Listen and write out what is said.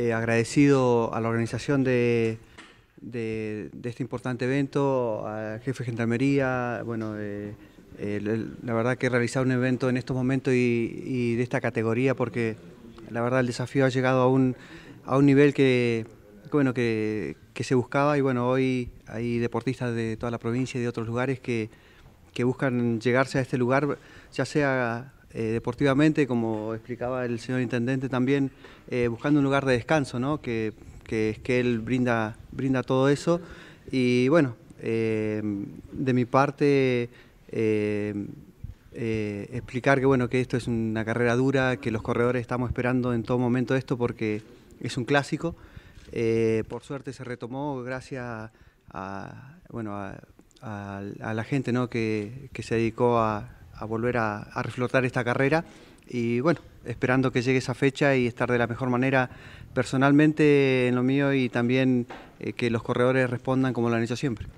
Eh, agradecido a la organización de, este importante evento, al jefe de Gendarmería, bueno, eh, la verdad que realizar un evento en estos momentos y, de esta categoría porque la verdad el desafío ha llegado a un, a un nivel que, bueno, que, se buscaba y bueno, hoy hay deportistas de toda la provincia y de otros lugares que buscan llegarse a este lugar, ya sea eh, deportivamente, como explicaba el señor intendente también, eh, buscando un lugar de descanso, ¿no? que, que, que él brinda, brinda todo eso. Y bueno, eh, de mi parte, explicar que, bueno, que esto es una carrera dura, que los corredores estamos esperando en todo momento esto porque es un clásico. por suerte se retomó gracias a, bueno, a, a la gente ¿no? que, que se dedicó a, a volver a, reflotar esta carrera y bueno, esperando que llegue esa fecha y estar de la mejor manera personalmente en lo mío y también eh, que los corredores respondan como lo han hecho siempre.